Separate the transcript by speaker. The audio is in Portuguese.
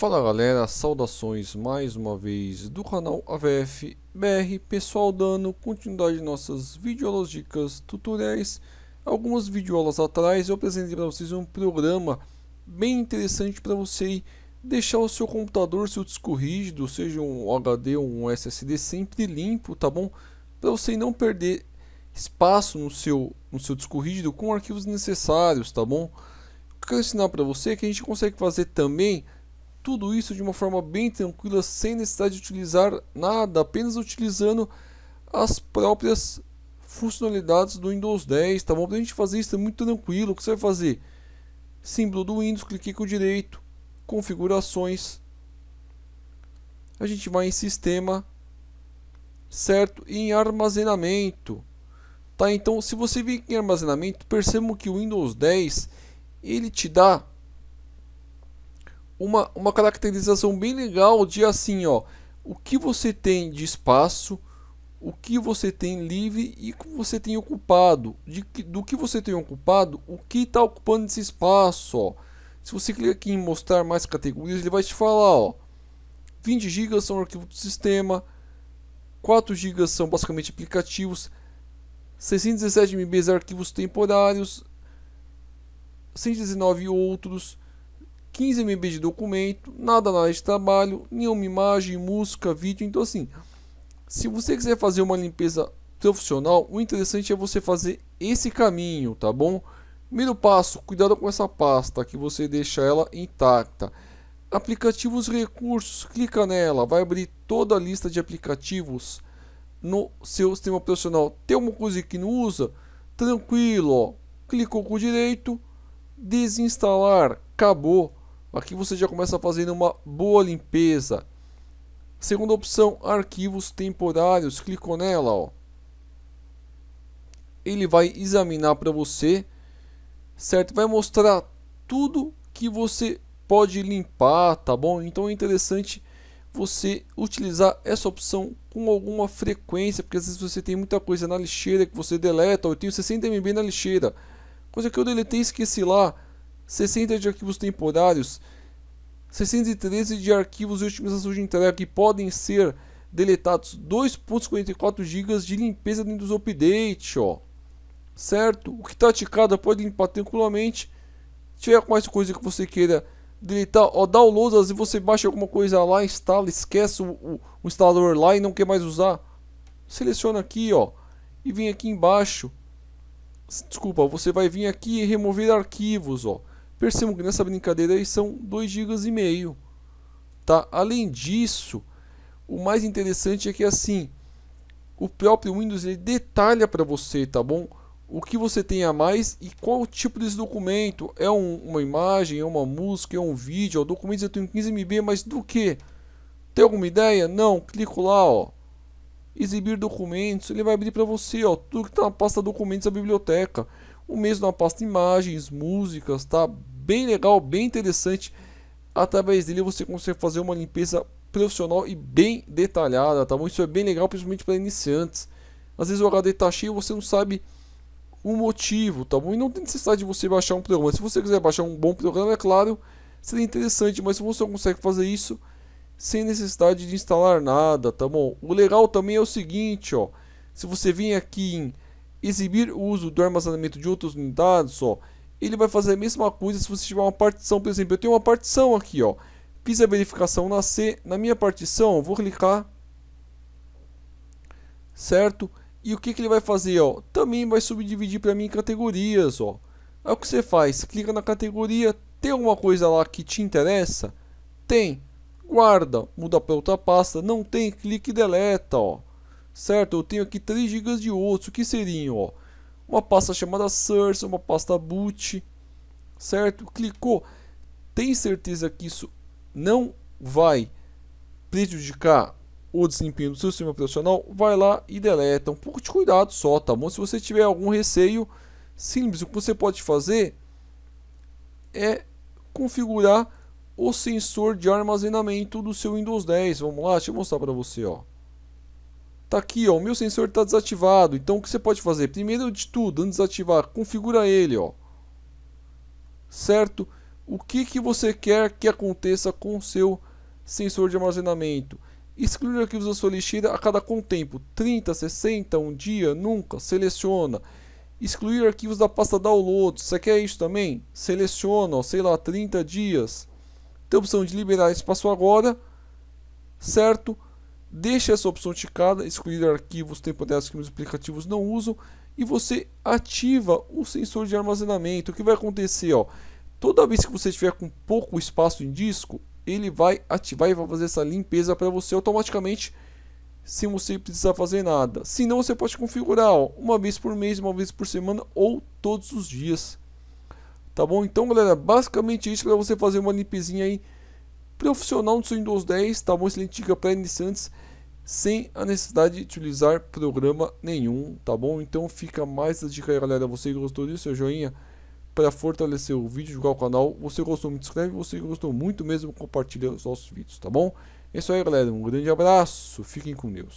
Speaker 1: Fala galera, saudações mais uma vez do canal AVF BR, pessoal dando continuidade nossas videoaulas dicas tutoriais. Algumas videoaulas atrás eu apresentei para vocês um programa bem interessante para você deixar o seu computador, seu disco rígido, seja um HD ou um SSD sempre limpo, tá bom? Para você não perder espaço no seu, no seu disco rígido com arquivos necessários, tá bom? O que eu quero ensinar para você é que a gente consegue fazer também tudo isso de uma forma bem tranquila, sem necessidade de utilizar nada, apenas utilizando as próprias funcionalidades do Windows 10, tá bom? a gente fazer isso é muito tranquilo, o que você vai fazer? Símbolo do Windows, clique com o direito, configurações, a gente vai em sistema, certo? E em armazenamento, tá? Então, se você vir em armazenamento, percebam que o Windows 10, ele te dá uma, uma caracterização bem legal de assim, ó, o que você tem de espaço, o que você tem livre e o que você tem ocupado. De que, do que você tem ocupado, o que está ocupando esse espaço. Ó. Se você clicar aqui em mostrar mais categorias, ele vai te falar. Ó, 20 GB são arquivos do sistema, 4 GB são basicamente aplicativos, 617 MB arquivos temporários, 119 outros, 15 MB de documento, nada na área de trabalho, nenhuma imagem, música, vídeo. Então, assim, se você quiser fazer uma limpeza profissional, o interessante é você fazer esse caminho, tá bom? Primeiro passo, cuidado com essa pasta, que você deixa ela intacta. Aplicativos recursos, clica nela, vai abrir toda a lista de aplicativos no seu sistema profissional. Tem uma coisa que não usa? Tranquilo, ó. clicou com o direito, desinstalar, acabou. Aqui você já começa fazendo uma boa limpeza. Segunda opção, arquivos temporários. Clicou nela, ó. Ele vai examinar para você, certo? Vai mostrar tudo que você pode limpar, tá bom? Então é interessante você utilizar essa opção com alguma frequência, porque às vezes você tem muita coisa na lixeira que você deleta, ou eu tenho 60 MB na lixeira, coisa que eu deletei e esqueci lá. 60 de arquivos temporários, 613 de arquivos de otimização de entrega que podem ser deletados 2.44 GB de limpeza dentro dos updates, ó. Certo? O que está ticado pode limpar tranquilamente. Se tiver mais coisa que você queira deletar, ó, downloadas e você baixa alguma coisa lá, instala, esquece o, o, o instalador lá e não quer mais usar. Seleciona aqui, ó, e vem aqui embaixo. Desculpa, você vai vir aqui e remover arquivos, ó. Percebam que nessa brincadeira aí são 2 GB e meio, tá? Além disso, o mais interessante é que assim, o próprio Windows ele detalha para você, tá bom? O que você tem a mais e qual o tipo desse documento. É um, uma imagem, é uma música, é um vídeo, é um documento eu tenho 15 MB, mas do que? Tem alguma ideia? Não, clico lá, ó. Exibir documentos, ele vai abrir para você, ó, tudo que está na pasta documentos da biblioteca. O mesmo na pasta imagens, músicas, tá? Bem legal, bem interessante. Através dele você consegue fazer uma limpeza profissional e bem detalhada, tá bom? Isso é bem legal, principalmente para iniciantes. Às vezes o HD está cheio você não sabe o motivo, tá bom? E não tem necessidade de você baixar um programa. Se você quiser baixar um bom programa, é claro, seria interessante, mas você consegue fazer isso sem necessidade de instalar nada, tá bom? O legal também é o seguinte, ó. Se você vir aqui em exibir o uso do armazenamento de outras unidades, só, ele vai fazer a mesma coisa se você tiver uma partição, por exemplo, eu tenho uma partição aqui, ó, fiz a verificação na C, na minha partição, vou clicar, certo? E o que, que ele vai fazer, ó? Também vai subdividir para mim em categorias, ó. Aí o que você faz? Clica na categoria, tem alguma coisa lá que te interessa? Tem. Guarda, muda para outra pasta. Não tem, clique e deleta, ó certo? Eu tenho aqui 3 GB de outros, o que seriam, ó? Uma pasta chamada source, uma pasta boot, certo? Clicou, tem certeza que isso não vai prejudicar o desempenho do seu sistema operacional? Vai lá e deleta, um pouco de cuidado só, tá bom? Se você tiver algum receio, simples, o que você pode fazer é configurar o sensor de armazenamento do seu Windows 10. Vamos lá, deixa eu mostrar para você, ó. Tá aqui, ó, o meu sensor está desativado. Então o que você pode fazer? Primeiro de tudo, antes de desativar, configura ele, ó. Certo? O que que você quer que aconteça com o seu sensor de armazenamento? Exclui arquivos da sua lixeira a cada quanto tempo? 30, 60, um dia, nunca, seleciona. Excluir arquivos da pasta download. Você quer isso também? Seleciona, ó, sei lá, 30 dias. Tem a opção de liberar espaço agora, certo? Deixe essa opção ticada, excluir arquivos temporários que os aplicativos não usam e você ativa o sensor de armazenamento. O que vai acontecer? Ó, toda vez que você tiver com pouco espaço em disco, ele vai ativar e vai fazer essa limpeza para você automaticamente sem você precisar fazer nada. Se não, você pode configurar ó, uma vez por mês, uma vez por semana ou todos os dias. Tá bom? Então, galera, basicamente é isso para você fazer uma limpezinha aí Profissional do seu Windows 10 está bom excelente dica para iniciantes sem a necessidade de utilizar programa nenhum, tá bom? Então fica mais a dica aí, galera. Você gostou disso, seu joinha? Para fortalecer o vídeo, divulgar o canal. Você gostou, me inscreve. Você gostou muito mesmo, compartilha os nossos vídeos, tá bom? É isso aí, galera. Um grande abraço. Fiquem com Deus.